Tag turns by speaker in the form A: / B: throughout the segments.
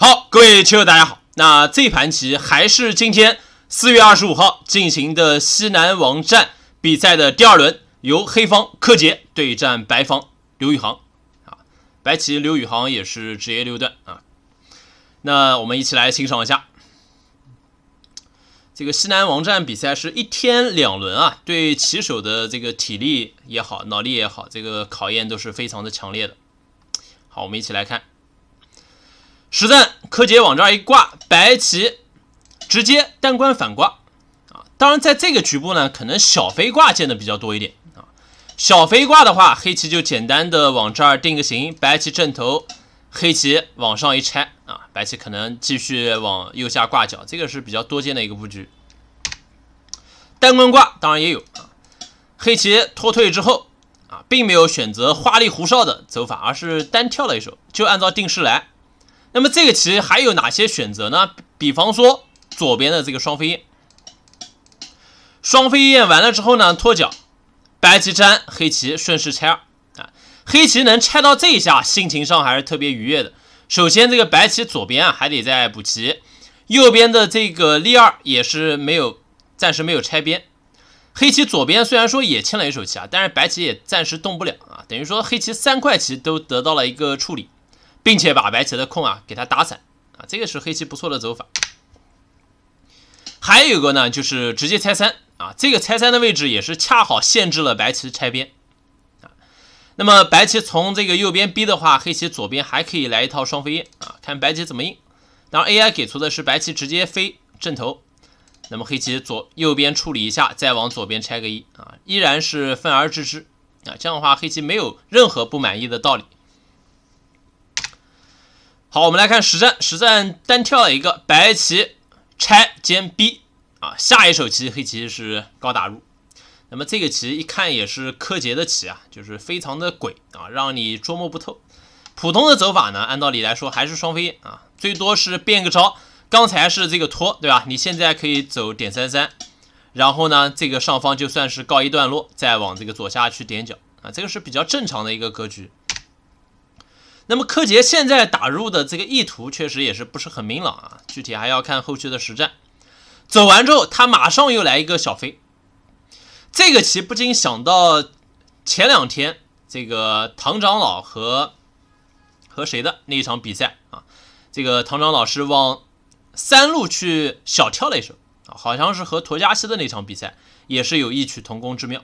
A: 好，各位棋友，大家好。那这盘棋还是今天四月二十五号进行的西南王战比赛的第二轮，由黑方柯洁对战白方刘宇航啊。白棋刘宇航也是职业六段啊。那我们一起来欣赏一下这个西南王战比赛是一天两轮啊，对棋手的这个体力也好、脑力也好，这个考验都是非常的强烈的。好，我们一起来看。实战，柯洁往这儿一挂，白棋直接单关反挂啊！当然，在这个局部呢，可能小飞挂见的比较多一点啊。小飞挂的话，黑棋就简单的往这儿定个型，白棋正头，黑棋往上一拆啊，白棋可能继续往右下挂角，这个是比较多见的一个布局。单关挂当然也有啊。黑棋脱退之后啊，并没有选择花里胡哨的走法，而是单跳了一手，就按照定式来。那么这个棋还有哪些选择呢？比方说左边的这个双飞燕，双飞燕完了之后呢，脱脚，白棋粘，黑棋顺势拆二啊，黑棋能拆到这一下，心情上还是特别愉悦的。首先这个白棋左边啊还得再补棋，右边的这个立二也是没有，暂时没有拆边。黑棋左边虽然说也欠了一手棋啊，但是白棋也暂时动不了啊，等于说黑棋三块棋都得到了一个处理。并且把白棋的空啊给它打散啊，这个是黑棋不错的走法。还有一个呢，就是直接拆三啊，这个拆三的位置也是恰好限制了白棋拆边啊。那么白棋从这个右边逼的话，黑棋左边还可以来一套双飞燕啊，看白棋怎么应。然 AI 给出的是白棋直接飞正头，那么黑棋左右边处理一下，再往左边拆个一啊，依然是分而治之啊，这样的话黑棋没有任何不满意的道理。好，我们来看实战，实战单挑了一个白棋拆兼逼啊，下一手棋黑棋是高打入。那么这个棋一看也是柯洁的棋啊，就是非常的诡啊，让你捉摸不透。普通的走法呢，按道理来说还是双飞燕啊，最多是变个招。刚才是这个拖，对吧？你现在可以走点三三，然后呢，这个上方就算是告一段落，再往这个左下去点角啊，这个是比较正常的一个格局。那么柯洁现在打入的这个意图确实也是不是很明朗啊，具体还要看后续的实战。走完之后，他马上又来一个小飞，这个棋不禁想到前两天这个唐长老和和谁的那一场比赛啊，这个唐长老是往三路去小跳了一手好像是和陀嘉熙的那场比赛也是有异曲同工之妙。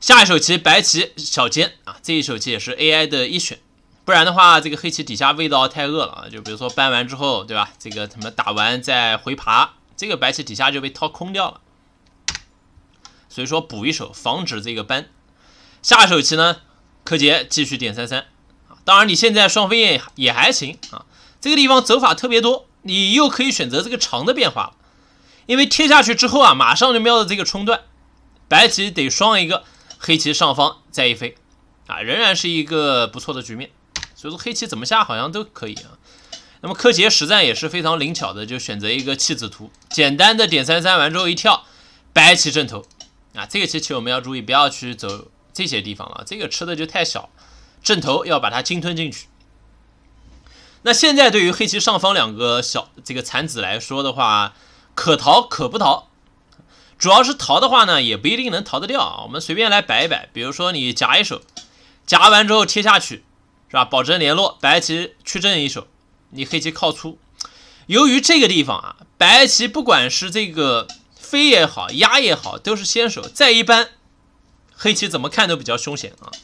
A: 下一手棋，白棋小尖啊，这一手棋也是 AI 的一选，不然的话，这个黑棋底下味道太饿了啊，就比如说搬完之后，对吧？这个什么打完再回爬，这个白棋底下就被掏空掉了，所以说补一手，防止这个搬。下一手棋呢，柯洁继续点三三啊，当然你现在双飞燕也还行啊，这个地方走法特别多，你又可以选择这个长的变化了，因为贴下去之后啊，马上就瞄到这个冲段，白棋得双一个。黑棋上方再一飞，啊，仍然是一个不错的局面。所以说黑棋怎么下好像都可以啊。那么柯洁实战也是非常灵巧的，就选择一个弃子图，简单的点三三完之后一跳，白棋正头啊。这个棋其实我们要注意，不要去走这些地方了，这个吃的就太小，正头要把它鲸吞进去。那现在对于黑棋上方两个小这个残子来说的话，可逃可不逃。主要是逃的话呢，也不一定能逃得掉啊。我们随便来摆一摆，比如说你夹一手，夹完之后贴下去，是吧？保证联络，白棋去正一手，你黑棋靠出。由于这个地方啊，白棋不管是这个飞也好，压也好，都是先手。再一般，黑棋怎么看都比较凶险啊。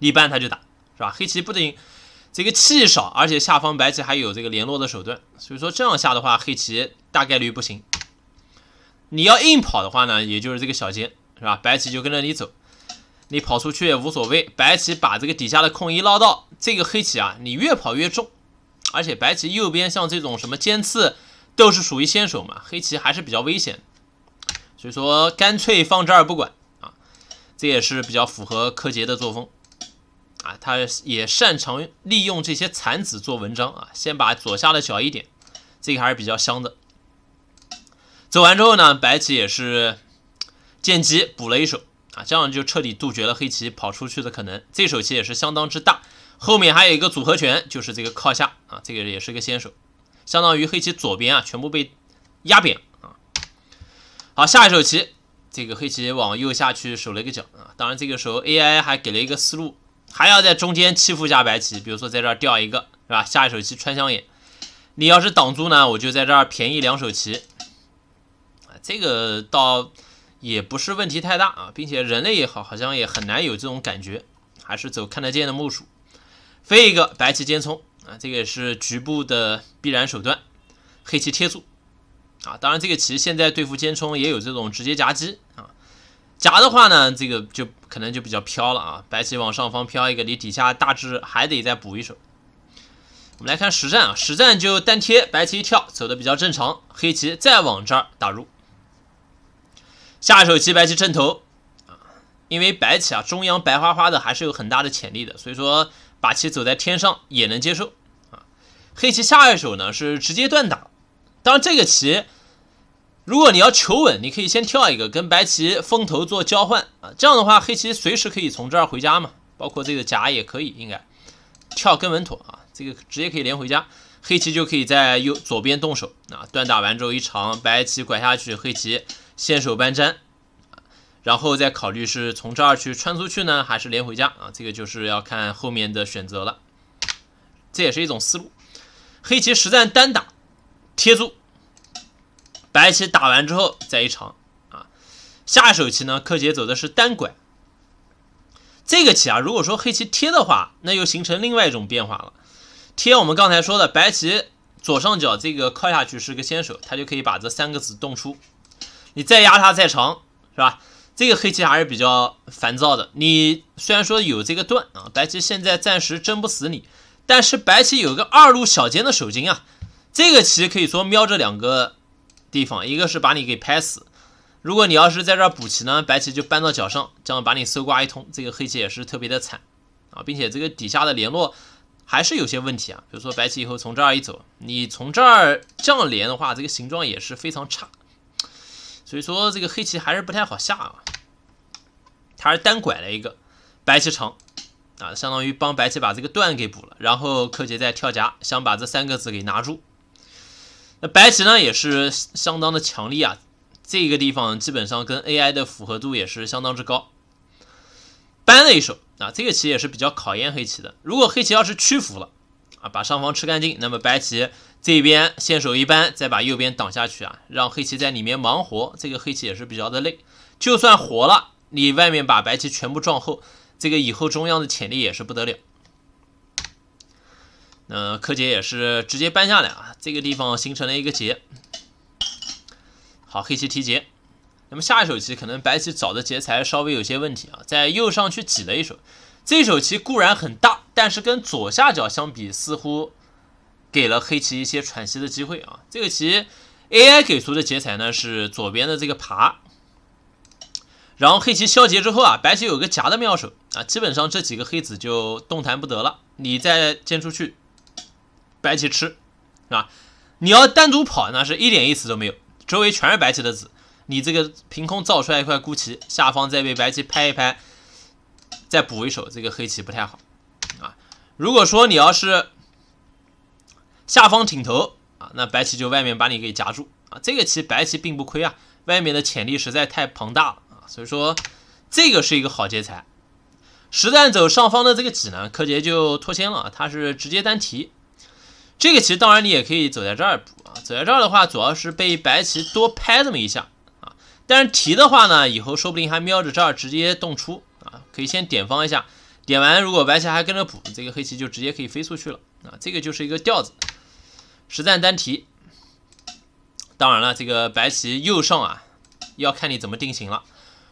A: 你扳他就打，是吧？黑棋不仅这个气少，而且下方白棋还有这个联络的手段，所以说这样下的话，黑棋大概率不行。你要硬跑的话呢，也就是这个小尖，是吧？白棋就跟着你走，你跑出去也无所谓。白棋把这个底下的空一捞到，这个黑棋啊，你越跑越重，而且白棋右边像这种什么尖刺都是属于先手嘛，黑棋还是比较危险。所以说干脆放这儿不管啊，这也是比较符合柯洁的作风啊。他也擅长利用这些残子做文章啊，先把左下的小一点，这个还是比较香的。走完之后呢，白棋也是见机补了一手啊，这样就彻底杜绝了黑棋跑出去的可能。这手棋也是相当之大，后面还有一个组合拳，就是这个靠下啊，这个也是个先手，相当于黑棋左边啊全部被压扁啊。好，下一手棋，这个黑棋往右下去守了一个角啊。当然这个时候 AI 还给了一个思路，还要在中间欺负一下白棋，比如说在这儿掉一个，是吧？下一手棋穿香眼，你要是挡住呢，我就在这儿便宜两手棋。这个倒也不是问题太大啊，并且人类也好，好像也很难有这种感觉，还是走看得见的木薯。飞一个白棋尖冲啊，这个也是局部的必然手段。黑棋贴住啊，当然这个棋现在对付尖冲也有这种直接夹击啊，夹的话呢，这个就可能就比较飘了啊，白棋往上方飘一个，你底下大致还得再补一手。我们来看实战啊，实战就单贴，白棋一跳走的比较正常，黑棋再往这儿打入。下一手棋白棋正头啊，因为白棋啊中央白花花的还是有很大的潜力的，所以说把棋走在天上也能接受啊。黑棋下一手呢是直接断打，当然这个棋如果你要求稳，你可以先跳一个跟白棋封头做交换啊，这样的话黑棋随时可以从这儿回家嘛，包括这个夹也可以，应该跳更稳妥啊，这个直接可以连回家，黑棋就可以在右左边动手啊，断打完之后一长，白棋拐下去，黑棋。先手搬粘，然后再考虑是从这儿去穿出去呢，还是连回家啊？这个就是要看后面的选择了。这也是一种思路。黑棋实战单打贴住，白棋打完之后再一长啊。下一手棋呢，柯洁走的是单拐。这个棋啊，如果说黑棋贴的话，那又形成另外一种变化了。贴我们刚才说的，白棋左上角这个靠下去是个先手，他就可以把这三个子动出。你再压他再长，是吧？这个黑棋还是比较烦躁的。你虽然说有这个断啊，白棋现在暂时争不死你，但是白棋有个二路小尖的守金啊，这个棋可以说瞄着两个地方，一个是把你给拍死。如果你要是在这儿补棋呢，白棋就搬到角上，这样把你搜刮一通，这个黑棋也是特别的惨啊，并且这个底下的联络还是有些问题啊，比如说白棋以后从这儿一走，你从这儿这样连的话，这个形状也是非常差。所以说这个黑棋还是不太好下啊，他是单拐了一个白棋长啊，相当于帮白棋把这个段给补了。然后柯洁再跳夹，想把这三个子给拿住。那白棋呢也是相当的强力啊，这个地方基本上跟 AI 的符合度也是相当之高。扳了一手啊，这个棋也是比较考验黑棋的。如果黑棋要是屈服了，啊，把上方吃干净，那么白棋这边先手一扳，再把右边挡下去啊，让黑棋在里面忙活，这个黑棋也是比较的累。就算活了，你外面把白棋全部撞后，这个以后中央的潜力也是不得了。那柯洁也是直接搬下来啊，这个地方形成了一个劫。好，黑棋提劫，那么下一手棋可能白棋找的劫材稍微有些问题啊，在右上去挤了一手。这手棋固然很大，但是跟左下角相比，似乎给了黑棋一些喘息的机会啊。这个棋 AI 给出的劫材呢是左边的这个爬，然后黑棋消劫之后啊，白棋有个夹的妙手啊，基本上这几个黑子就动弹不得了。你再尖出去，白棋吃，是吧？你要单独跑，那是一点意思都没有，周围全是白棋的子，你这个凭空造出来一块孤棋，下方再被白棋拍一拍。再补一手，这个黑棋不太好啊。如果说你要是下方挺头啊，那白棋就外面把你给夹住啊。这个棋白棋并不亏啊，外面的潜力实在太庞大了啊。所以说这个是一个好劫材。实战走上方的这个子呢，柯洁就脱先了，他是直接单提。这个棋当然你也可以走在这儿补啊，走在这儿的话主要是被白棋多拍这么一下啊。但是提的话呢，以后说不定还瞄着这儿直接动出。啊，可以先点方一下，点完如果白棋还跟着补，这个黑棋就直接可以飞出去了啊。这个就是一个调子，实战单提。当然了，这个白棋右上啊，要看你怎么定型了。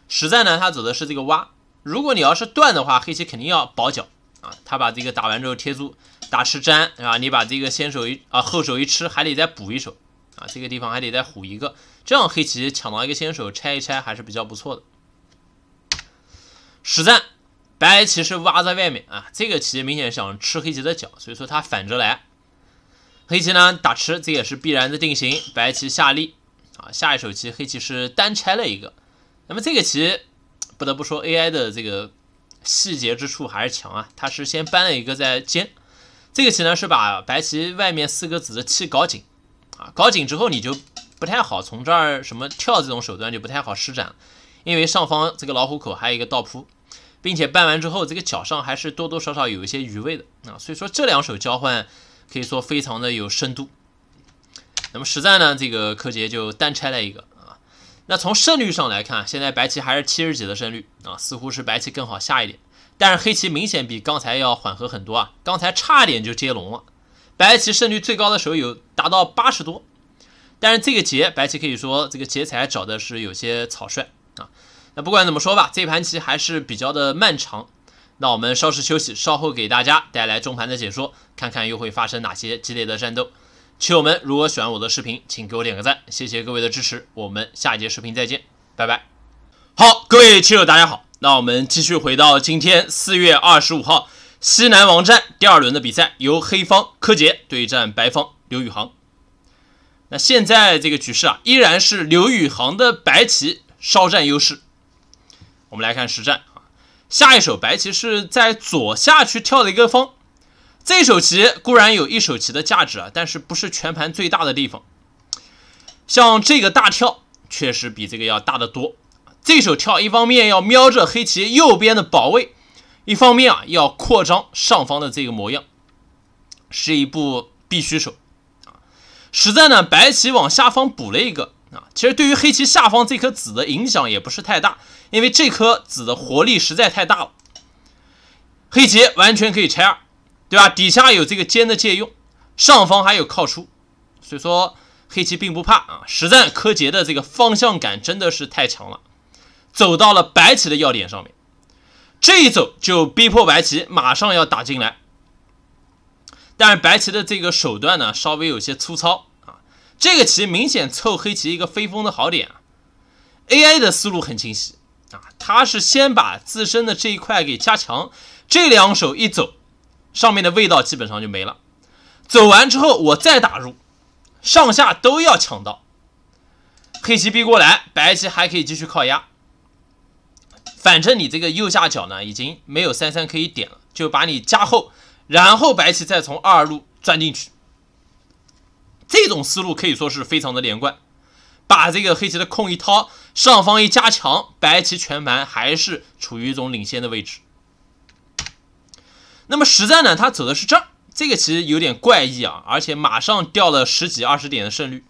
A: 实战呢，他走的是这个挖，如果你要是断的话，黑棋肯定要保角啊。他把这个打完之后贴住，打吃粘是吧？你把这个先手一啊后手一吃，还得再补一手啊。这个地方还得再虎一个，这样黑棋抢到一个先手拆一拆还是比较不错的。实战，白棋是挖在外面啊，这个棋明显想吃黑棋的角，所以说它反着来。黑棋呢打吃，这也是必然的定型。白棋下力啊，下一手棋黑棋是单拆了一个。那么这个棋不得不说 AI 的这个细节之处还是强啊，它是先搬了一个在尖。这个棋呢是把白棋外面四个子的气搞紧啊，搞紧之后你就不太好从这儿什么跳这种手段就不太好施展。因为上方这个老虎口还有一个倒扑，并且扳完之后，这个脚上还是多多少少有一些余味的啊。所以说这两手交换可以说非常的有深度。那么实战呢，这个柯洁就单拆了一个啊。那从胜率上来看，现在白棋还是七十几的胜率啊，似乎是白棋更好下一点。但是黑棋明显比刚才要缓和很多啊，刚才差点就接龙了。白棋胜率最高的时候有达到八十多，但是这个劫，白棋可以说这个劫材找的是有些草率。啊，那不管怎么说吧，这盘棋还是比较的漫长。那我们稍事休息，稍后给大家带来中盘的解说，看看又会发生哪些激烈的战斗。棋友们，如果喜欢我的视频，请给我点个赞，谢谢各位的支持。我们下节视频再见，拜拜。好，各位棋友，大家好。那我们继续回到今天四月二十五号西南王战第二轮的比赛，由黑方柯洁对战白方刘宇航。那现在这个局势啊，依然是刘宇航的白棋。稍占优势。我们来看实战啊，下一手白棋是在左下去跳的一个方，这手棋固然有一手棋的价值啊，但是不是全盘最大的地方。像这个大跳确实比这个要大得多。这手跳一方面要瞄着黑棋右边的保卫，一方面啊要扩张上方的这个模样，是一步必须手实在呢，白棋往下方补了一个。啊，其实对于黑棋下方这颗子的影响也不是太大，因为这颗子的活力实在太大了，黑棋完全可以拆二，对吧？底下有这个尖的借用，上方还有靠出，所以说黑棋并不怕啊。实战柯洁的这个方向感真的是太强了，走到了白棋的要点上面，这一走就逼迫白棋马上要打进来，但是白棋的这个手段呢，稍微有些粗糙。这个棋明显凑黑棋一个飞风的好点，AI 啊。的思路很清晰啊，他是先把自身的这一块给加强，这两手一走，上面的味道基本上就没了，走完之后我再打入，上下都要抢到，黑棋逼过来，白棋还可以继续靠压，反正你这个右下角呢已经没有三三可以点了，就把你加厚，然后白棋再从二路钻进去。这种思路可以说是非常的连贯，把这个黑棋的空一掏，上方一加强，白棋全盘还是处于一种领先的位置。那么实战呢，他走的是这儿，这个棋有点怪异啊，而且马上掉了十几二十点的胜率。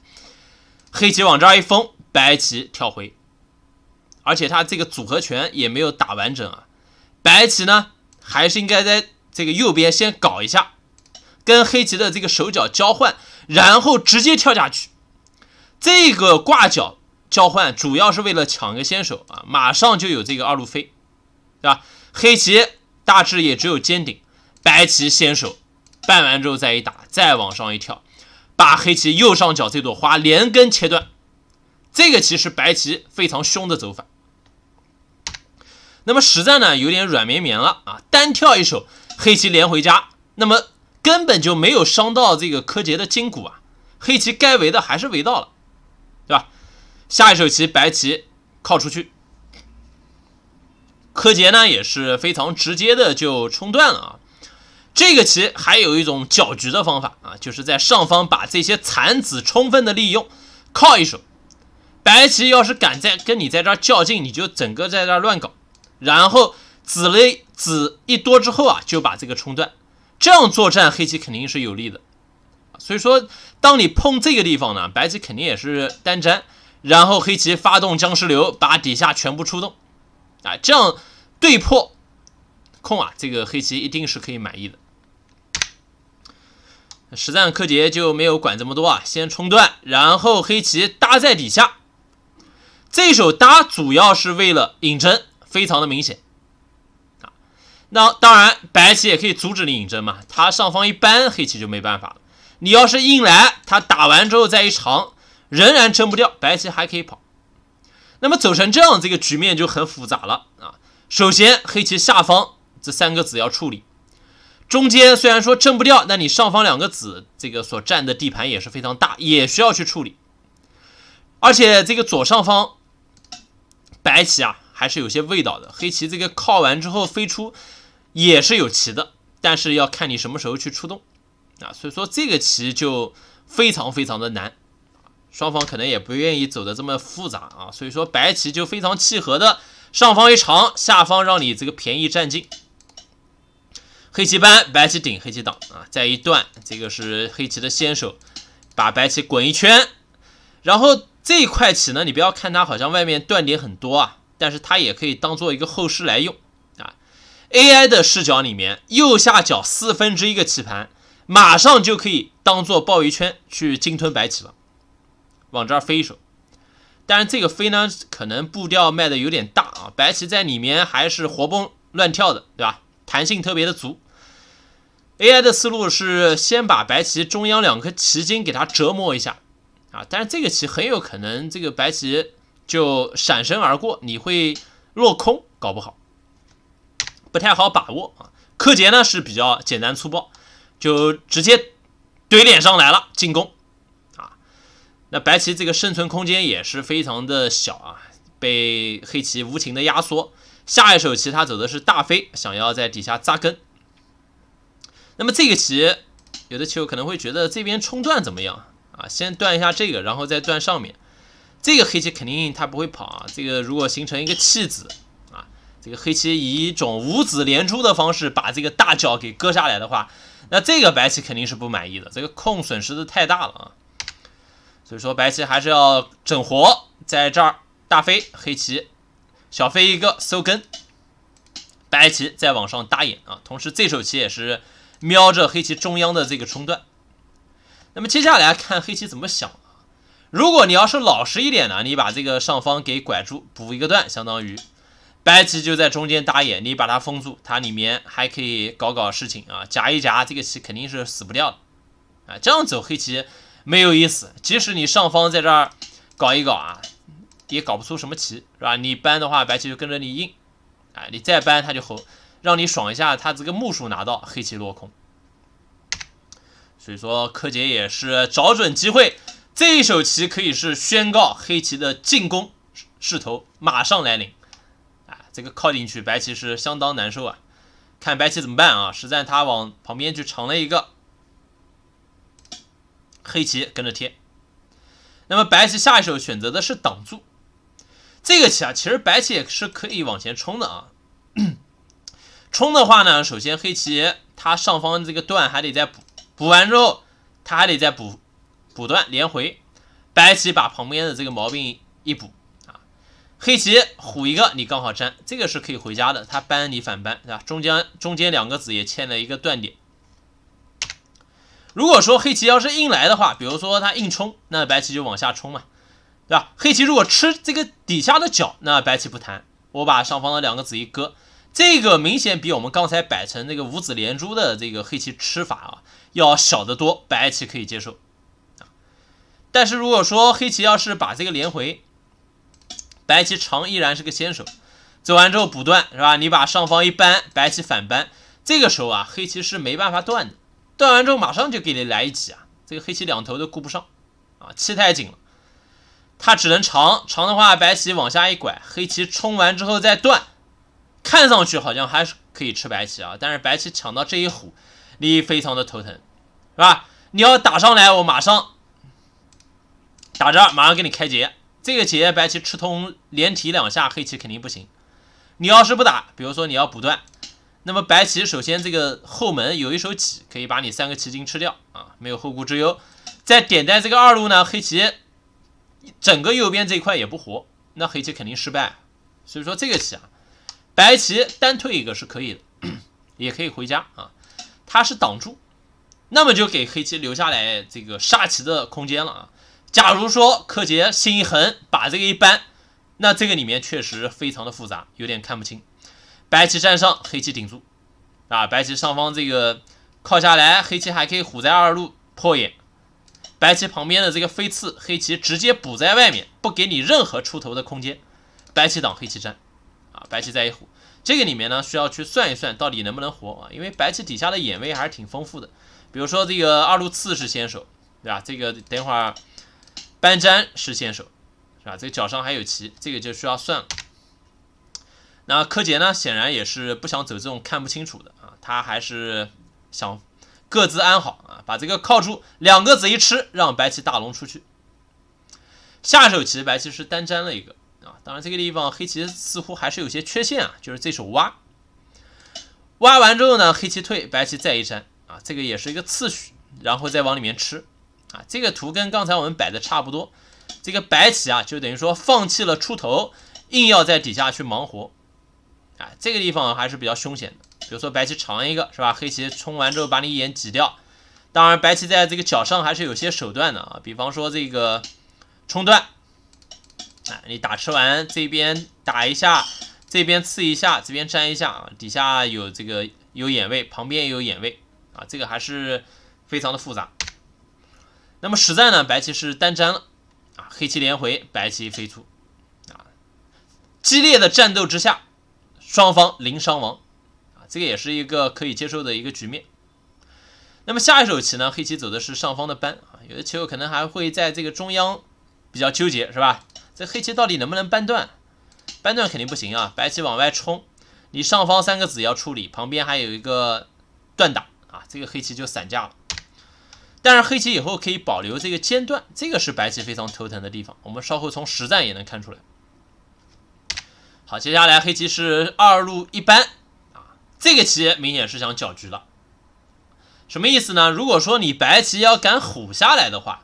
A: 黑棋往这儿一封，白棋跳回，而且他这个组合拳也没有打完整啊。白棋呢，还是应该在这个右边先搞一下，跟黑棋的这个手脚交换。然后直接跳下去，这个挂角交换主要是为了抢个先手啊，马上就有这个二路飞，对吧？黑棋大致也只有尖顶，白棋先手，办完之后再一打，再往上一跳，把黑棋右上角这朵花连根切断。这个棋是白棋非常凶的走法。那么实战呢，有点软绵绵了啊，单跳一手，黑棋连回家，那么。根本就没有伤到这个柯洁的筋骨啊，黑棋该围的还是围到了，对吧？下一手棋，白棋靠出去，柯洁呢也是非常直接的就冲断了啊。这个棋还有一种搅局的方法啊，就是在上方把这些残子充分的利用，靠一手。白棋要是敢在跟你在这儿较劲，你就整个在这儿乱搞，然后子类子一多之后啊，就把这个冲断。这样作战，黑棋肯定是有利的，所以说，当你碰这个地方呢，白棋肯定也是单粘，然后黑棋发动僵尸流，把底下全部出动，啊，这样对破控啊，这个黑棋一定是可以满意的。实战柯洁就没有管这么多啊，先冲断，然后黑棋搭在底下，这一手搭主要是为了引针，非常的明显。那当然，白棋也可以阻止你引针嘛。它上方一搬，黑棋就没办法了。你要是硬来，它打完之后再一长，仍然争不掉，白棋还可以跑。那么走成这样，这个局面就很复杂了啊。首先，黑棋下方这三个子要处理。中间虽然说争不掉，那你上方两个子这个所占的地盘也是非常大，也需要去处理。而且这个左上方白棋啊，还是有些味道的。黑棋这个靠完之后飞出。也是有棋的，但是要看你什么时候去出动啊，所以说这个棋就非常非常的难，双方可能也不愿意走的这么复杂啊，所以说白棋就非常契合的上方一长，下方让你这个便宜占尽，黑棋扳，白棋顶，黑棋挡啊，再一断，这个是黑棋的先手，把白棋滚一圈，然后这块棋呢，你不要看它好像外面断点很多啊，但是它也可以当做一个后势来用。AI 的视角里面，右下角四分之一个棋盘，马上就可以当做鲍鱼圈去鲸吞白棋了，往这儿飞一手。但是这个飞呢，可能步调迈的有点大啊，白棋在里面还是活蹦乱跳的，对吧？弹性特别的足。AI 的思路是先把白棋中央两颗棋筋给它折磨一下啊，但是这个棋很有可能这个白棋就闪身而过，你会落空，搞不好。不太好把握啊，柯洁呢是比较简单粗暴，就直接怼脸上来了进攻啊。那白棋这个生存空间也是非常的小啊，被黑棋无情的压缩。下一手棋他走的是大飞，想要在底下扎根。那么这个棋，有的棋友可能会觉得这边冲断怎么样啊？先断一下这个，然后再断上面。这个黑棋肯定他不会跑啊，这个如果形成一个弃子。这个黑棋以一种五子连珠的方式把这个大角给割下来的话，那这个白棋肯定是不满意的，这个空损失的太大了啊。所以说白棋还是要整活，在这儿大飞黑棋，小飞一个搜根，白棋再往上搭眼啊。同时这手棋也是瞄着黑棋中央的这个冲段。那么接下来看黑棋怎么想如果你要是老实一点呢，你把这个上方给拐住，补一个段，相当于。白棋就在中间打眼，你把它封住，它里面还可以搞搞事情啊，夹一夹，这个棋肯定是死不掉的，啊，这样走黑棋没有意思，即使你上方在这儿搞一搞啊，也搞不出什么棋，是吧？你搬的话，白棋就跟着你硬，啊，你再搬他就吼，让你爽一下，他这个目数拿到，黑棋落空。所以说柯洁也是找准机会，这一手棋可以是宣告黑棋的进攻势头马上来临。这个靠进去，白棋是相当难受啊！看白棋怎么办啊？实战他往旁边去长了一个，黑棋跟着贴。那么白棋下一手选择的是挡住这个棋啊，其实白棋也是可以往前冲的啊。冲的话呢，首先黑棋它上方这个断还得再补，补完之后它还得再补补断连回。白棋把旁边的这个毛病一补。黑棋虎一个，你刚好粘，这个是可以回家的。他扳你反扳，对吧？中间中间两个子也欠了一个断点。如果说黑棋要是硬来的话，比如说他硬冲，那白棋就往下冲嘛，对吧？黑棋如果吃这个底下的角，那白棋不谈。我把上方的两个子一割，这个明显比我们刚才摆成那个五子连珠的这个黑棋吃法啊要小得多，白棋可以接受。但是如果说黑棋要是把这个连回，白棋长依然是个先手，走完之后补断是吧？你把上方一扳，白棋反扳，这个时候啊，黑棋是没办法断的。断完之后马上就给你来一挤啊！这个黑棋两头都顾不上啊，气太紧了。他只能长长的话，白棋往下一拐，黑棋冲完之后再断，看上去好像还是可以吃白棋啊。但是白棋抢到这一虎，你非常的头疼，是吧？你要打上来，我马上打这马上给你开劫。这个棋，白棋吃通连提两下，黑棋肯定不行。你要是不打，比如说你要补断，那么白棋首先这个后门有一手起，可以把你三个棋筋吃掉啊，没有后顾之忧。再点在这个二路呢，黑棋整个右边这一块也不活，那黑棋肯定失败。所以说这个棋啊，白棋单退一个是可以的，也可以回家啊，它是挡住，那么就给黑棋留下来这个杀棋的空间了啊。假如说柯洁心一横把这个一搬，那这个里面确实非常的复杂，有点看不清。白棋站上，黑棋顶住啊。白棋上方这个靠下来，黑棋还可以虎在二路破眼。白棋旁边的这个飞刺，黑棋直接补在外面，不给你任何出头的空间。白棋挡，黑棋站，啊。白棋再一虎，这个里面呢需要去算一算到底能不能活啊，因为白棋底下的眼位还是挺丰富的。比如说这个二路刺是先手，对吧？这个等会儿。搬粘是先手，是吧？这脚上还有棋，这个就需要算了。那柯洁呢？显然也是不想走这种看不清楚的啊，他还是想各自安好啊，把这个靠住，两个子一吃，让白棋大龙出去。下手棋白棋是单粘了一个啊，当然这个地方黑棋似乎还是有些缺陷啊，就是这手挖。挖完之后呢，黑棋退，白棋再一粘啊，这个也是一个次序，然后再往里面吃。啊，这个图跟刚才我们摆的差不多。这个白棋啊，就等于说放弃了出头，硬要在底下去忙活。啊，这个地方还是比较凶险的。比如说白棋长一个是吧，黑棋冲完之后把你眼挤掉。当然，白棋在这个角上还是有些手段的啊，比方说这个冲断。啊，你打吃完这边打一下，这边刺一下，这边粘一下啊，底下有这个有眼位，旁边也有眼位啊，这个还是非常的复杂。那么实战呢，白棋是单粘了，啊，黑棋连回，白棋飞出，啊，激烈的战斗之下，双方零伤亡，啊，这个也是一个可以接受的一个局面。那么下一手棋呢，黑棋走的是上方的扳，啊，有的棋友可能还会在这个中央比较纠结，是吧？这黑棋到底能不能扳断？扳断肯定不行啊，白棋往外冲，你上方三个子要处理，旁边还有一个断打，啊，这个黑棋就散架了。但是黑棋以后可以保留这个间断，这个是白棋非常头疼的地方。我们稍后从实战也能看出来。好，接下来黑棋是二路一扳啊，这个棋明显是想搅局了。什么意思呢？如果说你白棋要敢虎下来的话，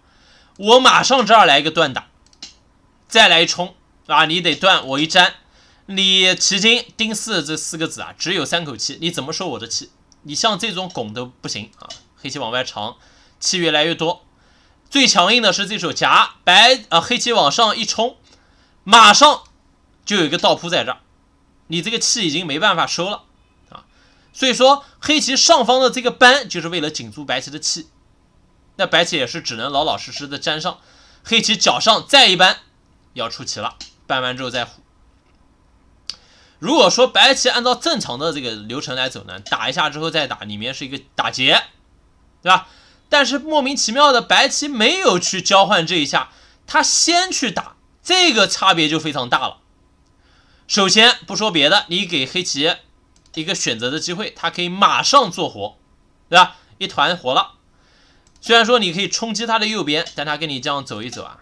A: 我马上这儿来一个断打，再来一冲，啊，你得断我一粘，你棋筋丁四这四个子啊，只有三口气，你怎么收我的气？你像这种拱都不行啊，黑棋往外长。气越来越多，最强硬的是这手夹白啊，黑棋往上一冲，马上就有一个倒扑在这儿，你这个气已经没办法收了啊。所以说，黑棋上方的这个扳，就是为了紧住白棋的气，那白棋也是只能老老实实的粘上。黑棋脚上再一扳，要出棋了。扳完之后再，如果说白棋按照正常的这个流程来走呢，打一下之后再打，里面是一个打劫，对吧？但是莫名其妙的白棋没有去交换这一下，他先去打，这个差别就非常大了。首先不说别的，你给黑棋一个选择的机会，他可以马上做活，对吧？一团活了。虽然说你可以冲击他的右边，但他跟你这样走一走啊，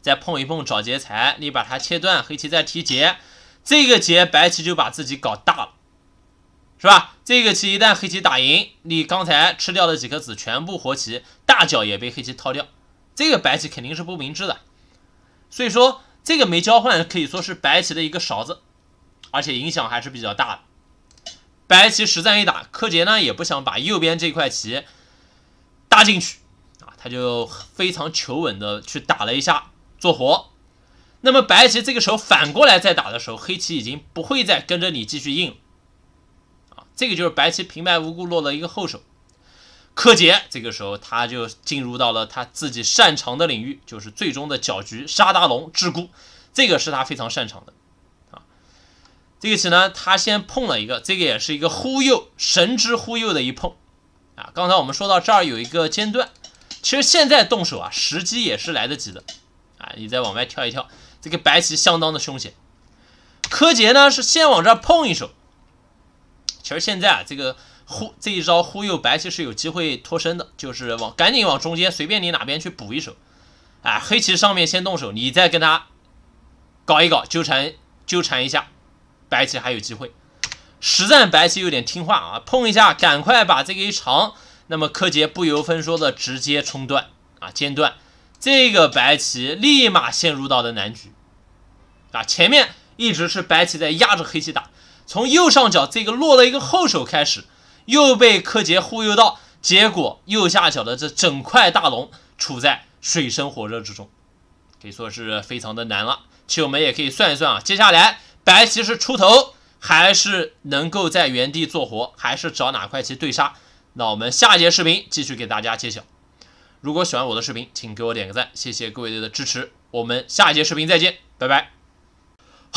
A: 再碰一碰找劫财，你把它切断，黑棋再提劫，这个劫白棋就把自己搞大了，是吧？这个棋一旦黑棋打赢，你刚才吃掉的几颗子全部活棋，大角也被黑棋套掉，这个白棋肯定是不明智的。所以说这个没交换可以说是白棋的一个勺子，而且影响还是比较大的。白棋实战一打，柯洁呢也不想把右边这块棋搭进去啊，他就非常求稳的去打了一下做活。那么白棋这个时候反过来再打的时候，黑棋已经不会再跟着你继续硬了。这个就是白棋平白无故落了一个后手，柯洁这个时候他就进入到了他自己擅长的领域，就是最终的搅局杀大龙、桎孤，这个是他非常擅长的啊。这个棋呢，他先碰了一个，这个也是一个忽悠神之忽悠的一碰啊。刚才我们说到这儿有一个间断，其实现在动手啊，时机也是来得及的啊。你再往外跳一跳，这个白棋相当的凶险。柯洁呢是先往这儿碰一手。其实现在啊，这个忽这一招忽悠白棋是有机会脱身的，就是往赶紧往中间随便你哪边去补一手，啊，黑棋上面先动手，你再跟他搞一搞纠缠纠缠一下，白棋还有机会。实战白棋有点听话啊，碰一下，赶快把这个一长，那么柯洁不由分说的直接冲断啊间断，这个白棋立马陷入到的难局啊，前面一直是白棋在压着黑棋打。从右上角这个落了一个后手开始，又被柯洁忽悠到，结果右下角的这整块大龙处在水深火热之中，可以说是非常的难了。其实我们也可以算一算啊，接下来白棋是出头，还是能够在原地做活，还是找哪块棋对杀？那我们下一节视频继续给大家揭晓。如果喜欢我的视频，请给我点个赞，谢谢各位的支持。我们下一节视频再见，拜拜。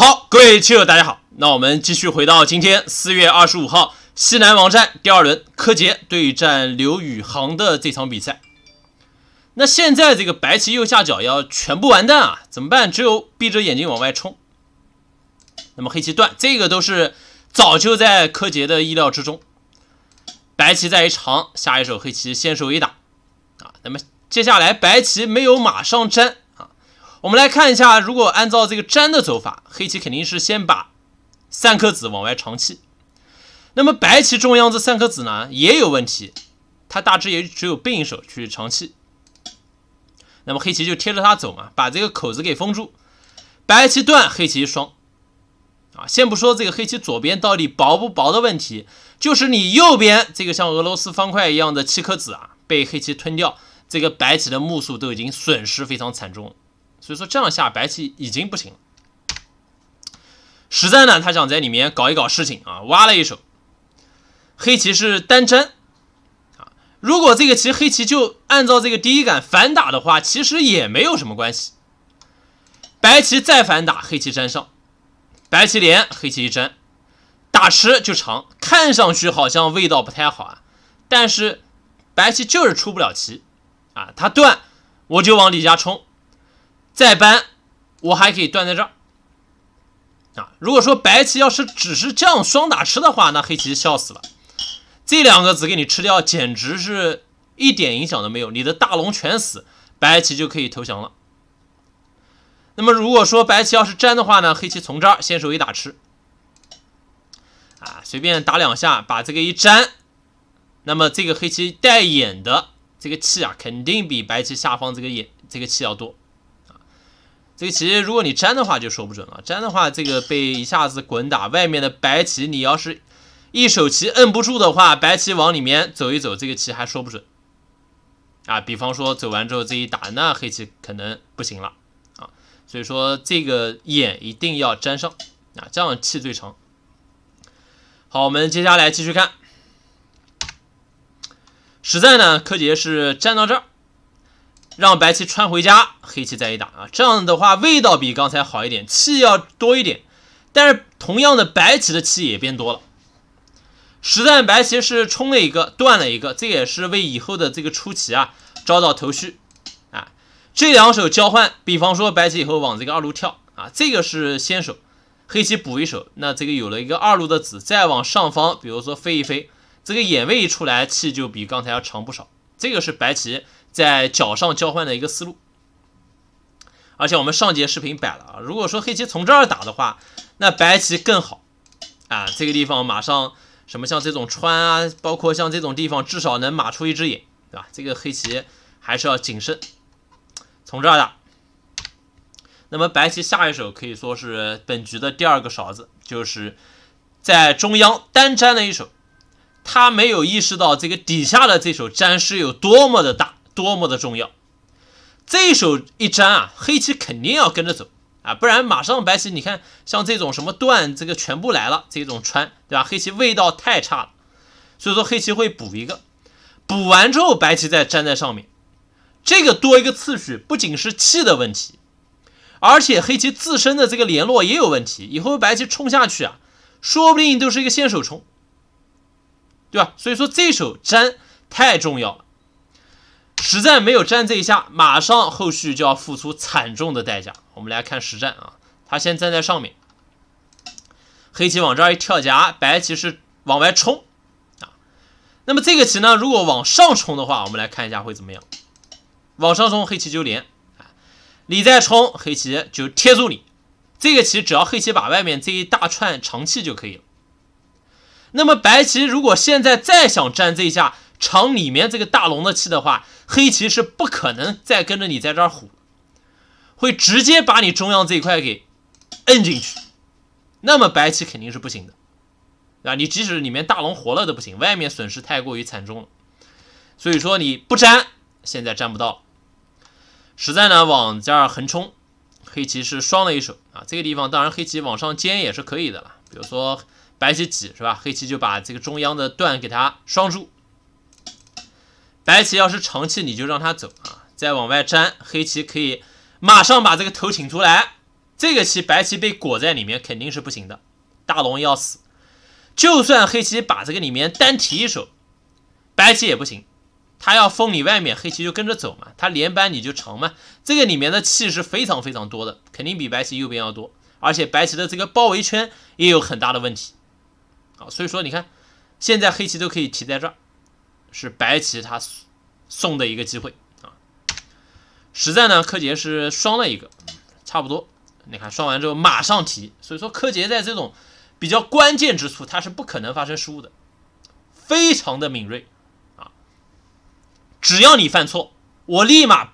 A: 好，各位棋友，大家好。那我们继续回到今天四月二十五号西南王战第二轮柯洁对战刘宇航的这场比赛。那现在这个白棋右下角要全部完蛋啊，怎么办？只有闭着眼睛往外冲。那么黑棋断，这个都是早就在柯洁的意料之中。白棋再一长，下一手黑棋先手一打啊。那么接下来白棋没有马上粘。我们来看一下，如果按照这个粘的走法，黑棋肯定是先把三颗子往外长气。那么白棋中央这三颗子呢也有问题，它大致也只有背一手去长气。那么黑棋就贴着它走嘛，把这个口子给封住。白棋断，黑棋双。啊，先不说这个黑棋左边到底薄不薄的问题，就是你右边这个像俄罗斯方块一样的七颗子啊，被黑棋吞掉，这个白棋的目数都已经损失非常惨重。所以说这样下白棋已经不行了。实在呢，他想在里面搞一搞事情啊，挖了一手。黑棋是单粘啊，如果这个棋黑棋就按照这个第一杆反打的话，其实也没有什么关系。白棋再反打，黑棋粘上，白棋连，黑棋一粘，打吃就长，看上去好像味道不太好啊。但是白棋就是出不了棋啊，他断，我就往里家冲。再搬，我还可以断在这儿啊！如果说白棋要是只是这样双打吃的话，那黑棋笑死了。这两个子给你吃掉，简直是一点影响都没有。你的大龙全死，白棋就可以投降了。那么如果说白棋要是粘的话呢？黑棋从这儿先手一打吃，啊，随便打两下把这个一粘，那么这个黑棋带眼的这个气啊，肯定比白棋下方这个眼这个气要多。这个棋如果你粘的话，就说不准了。粘的话，这个被一下子滚打，外面的白棋，你要是一手棋摁不住的话，白棋往里面走一走，这个棋还说不准啊。比方说走完之后这一打，那黑棋可能不行了啊。所以说这个眼一定要粘上啊，这样气最长。好，我们接下来继续看。实在呢，柯洁是粘到这儿。让白棋穿回家，黑棋再一打啊，这样的话味道比刚才好一点，气要多一点，但是同样的白棋的气也变多了。实战白棋是冲了一个，断了一个，这也是为以后的这个出棋啊找到头绪啊。这两手交换，比方说白棋以后往这个二路跳啊，这个是先手，黑棋补一手，那这个有了一个二路的子，再往上方，比如说飞一飞，这个眼位一出来，气就比刚才要长不少。这个是白棋。在角上交换的一个思路，而且我们上节视频摆了啊，如果说黑棋从这儿打的话，那白棋更好啊，这个地方马上什么像这种穿啊，包括像这种地方至少能马出一只眼，对吧？这个黑棋还是要谨慎，从这儿打。那么白棋下一手可以说是本局的第二个勺子，就是在中央单粘的一手，他没有意识到这个底下的这手粘是有多么的大。多么的重要！这一手一粘啊，黑棋肯定要跟着走啊，不然马上白棋，你看像这种什么断，这个全部来了，这种穿，对吧？黑棋味道太差了，所以说黑棋会补一个，补完之后白棋再粘在上面，这个多一个次序，不仅是气的问题，而且黑棋自身的这个联络也有问题，以后白棋冲下去啊，说不定都是一个先手冲，对吧？所以说这手粘太重要了。实战没有站这一下，马上后续就要付出惨重的代价。我们来看实战啊，他先站在上面，黑棋往这儿一跳夹，白棋是往外冲啊。那么这个棋呢，如果往上冲的话，我们来看一下会怎么样？往上冲，黑棋就连啊，你再冲，黑棋就贴住你。这个棋只要黑棋把外面这一大串长气就可以了。那么白棋如果现在再想站这一下，厂里面这个大龙的气的话，黑棋是不可能再跟着你在这儿虎，会直接把你中央这一块给摁进去。那么白棋肯定是不行的，啊，你即使里面大龙活了都不行，外面损失太过于惨重了。所以说你不粘，现在粘不到。实在呢往这儿横冲，黑棋是双了一手啊。这个地方当然黑棋往上尖也是可以的了，比如说白棋挤是吧？黑棋就把这个中央的段给它双住。白棋要是长气，你就让他走啊，再往外粘。黑棋可以马上把这个头挺出来，这个棋白棋被裹在里面，肯定是不行的，大龙要死。就算黑棋把这个里面单提一手，白棋也不行，他要封你外面，黑棋就跟着走嘛，他连扳你就长嘛。这个里面的气是非常非常多的，肯定比白棋右边要多，而且白棋的这个包围圈也有很大的问题。好，所以说你看，现在黑棋都可以提在这儿。是白棋他送的一个机会啊，实在呢，柯洁是双了一个，差不多。你看双完之后马上提，所以说柯洁在这种比较关键之处，他是不可能发生失误的，非常的敏锐啊。只要你犯错，我立马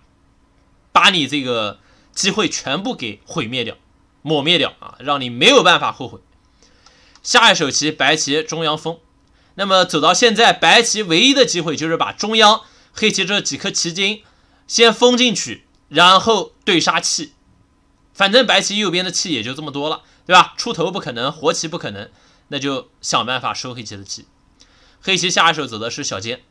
A: 把你这个机会全部给毁灭掉、抹灭掉啊，让你没有办法后悔。下一手棋，白棋中央封。那么走到现在，白棋唯一的机会就是把中央黑棋这几颗棋筋先封进去，然后对杀气。反正白棋右边的气也就这么多了，对吧？出头不可能，活棋不可能，那就想办法收黑棋的气。黑棋下一手走的是小尖，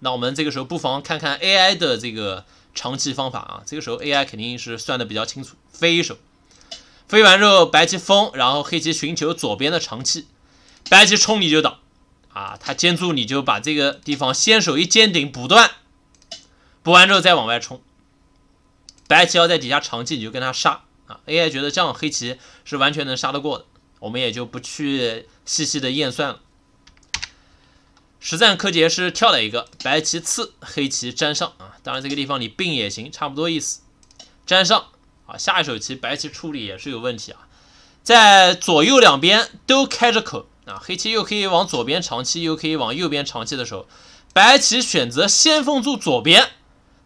A: 那我们这个时候不妨看看 AI 的这个长气方法啊。这个时候 AI 肯定是算的比较清楚，飞一手，飞完之后白棋封，然后黑棋寻求左边的长气，白棋冲你就倒。啊，他尖住你就把这个地方先手一尖顶补断，补完之后再往外冲。白棋要在底下长进，你就跟他杀啊。AI 觉得这样黑棋是完全能杀得过的，我们也就不去细细的验算了。实战柯洁是跳了一个白棋刺，黑棋粘上啊。当然这个地方你并也行，差不多意思。粘上啊，下一手棋白棋处理也是有问题啊，在左右两边都开着口。啊，黑棋又可以往左边长气，又可以往右边长气的时候，白棋选择先封住左边，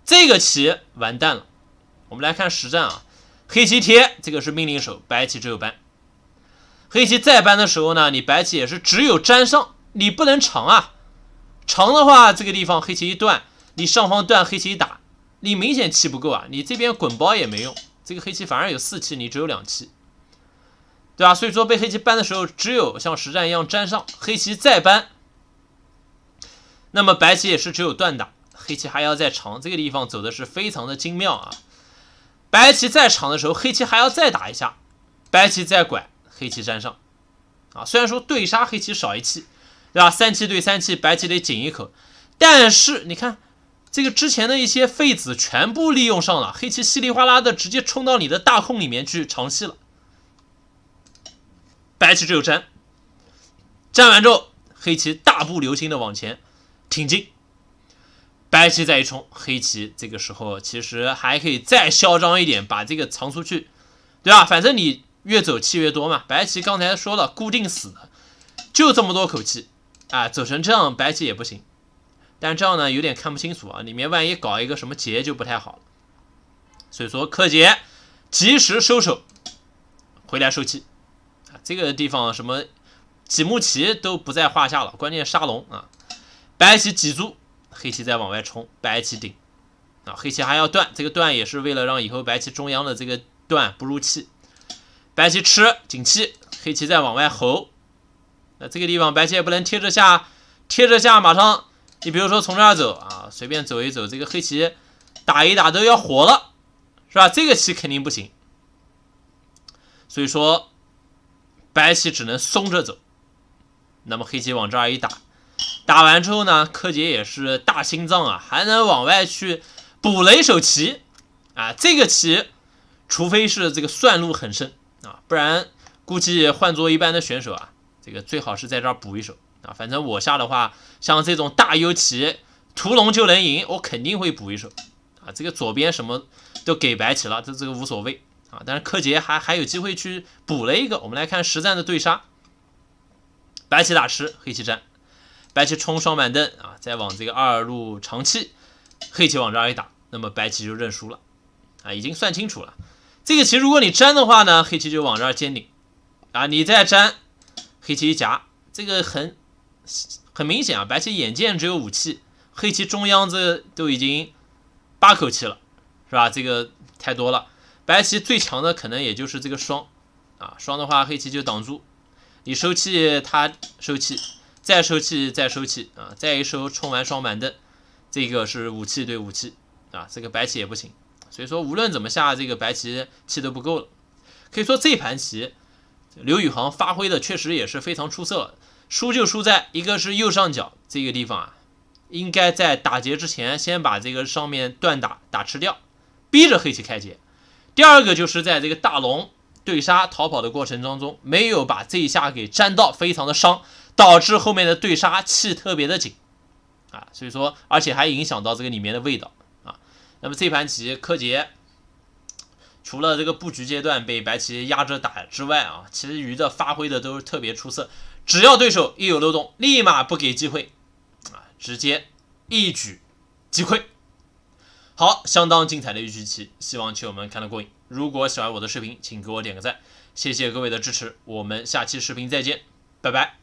A: 这个棋完蛋了。我们来看实战啊，黑棋贴这个是命令手，白棋只有搬。黑棋再搬的时候呢，你白棋也是只有粘上，你不能长啊。长的话，这个地方黑棋一断，你上方断黑棋一打，你明显气不够啊。你这边滚包也没用，这个黑棋反而有四气，你只有两气。对吧？所以说被黑棋搬的时候，只有像实战一样粘上黑棋再搬，那么白棋也是只有断打，黑棋还要再长这个地方走的是非常的精妙啊。白棋再长的时候，黑棋还要再打一下，白棋再拐，黑棋粘上啊。虽然说对杀黑棋少一气，对吧？三气对三气，白棋得紧一口，但是你看这个之前的一些废子全部利用上了，黑棋稀里哗啦的直接冲到你的大空里面去长气了。白棋只有粘，粘完之后，黑棋大步流星的往前挺进，白棋再一冲，黑棋这个时候其实还可以再嚣张一点，把这个藏出去，对吧？反正你越走气越多嘛。白棋刚才说了，固定死的就这么多口气啊，走成这样白棋也不行。但这样呢，有点看不清楚啊，里面万一搞一个什么劫就不太好了。所以说，克劫，及时收手，回来收气。这个地方什么几木棋都不在话下了，关键杀龙啊！白棋挤住，黑棋再往外冲，白棋顶啊，黑棋还要断，这个断也是为了让以后白棋中央的这个断不入气。白棋吃紧气，黑棋再往外吼，那这个地方白棋也不能贴着下，贴着下马上你比如说从这儿走啊，随便走一走，这个黑棋打一打都要活了，是吧？这个棋肯定不行。所以说。白棋只能松着走，那么黑棋往这儿一打，打完之后呢，柯洁也是大心脏啊，还能往外去补了一手棋啊。这个棋，除非是这个算路很深啊，不然估计换做一般的选手啊，这个最好是在这儿补一手啊。反正我下的话，像这种大优棋，屠龙就能赢，我肯定会补一手啊。这个左边什么都给白棋了，这这个无所谓。啊！但是柯洁还还有机会去补了一个。我们来看实战的对杀，白棋打吃，黑棋粘，白棋冲双板凳啊，再往这个二路长气，黑棋往这儿一打，那么白棋就认输了啊，已经算清楚了。这个棋如果你粘的话呢，黑棋就往这儿尖顶啊，你再粘，黑棋一夹，这个很很明显啊，白棋眼见只有武器，黑棋中央这都已经八口气了，是吧？这个太多了。白棋最强的可能也就是这个双，啊双的话黑棋就挡住，你收气他收气，再收气再收气啊，再一收冲完双板凳，这个是武器对武器啊，这个白棋也不行，所以说无论怎么下这个白棋气都不够了，可以说这盘棋刘宇航发挥的确实也是非常出色，输就输在一个是右上角这个地方啊，应该在打劫之前先把这个上面断打打吃掉，逼着黑棋开劫。第二个就是在这个大龙对杀逃跑的过程当中，没有把这一下给粘到，非常的伤，导致后面的对杀气特别的紧，啊，所以说而且还影响到这个里面的味道啊。那么这盘棋柯洁除了这个布局阶段被白棋压着打之外啊，其余的发挥的都是特别出色，只要对手一有漏洞，立马不给机会，啊，直接一举击溃。好，相当精彩的一局棋，希望棋友们看得过瘾。如果喜欢我的视频，请给我点个赞，谢谢各位的支持。我们下期视频再见，拜拜。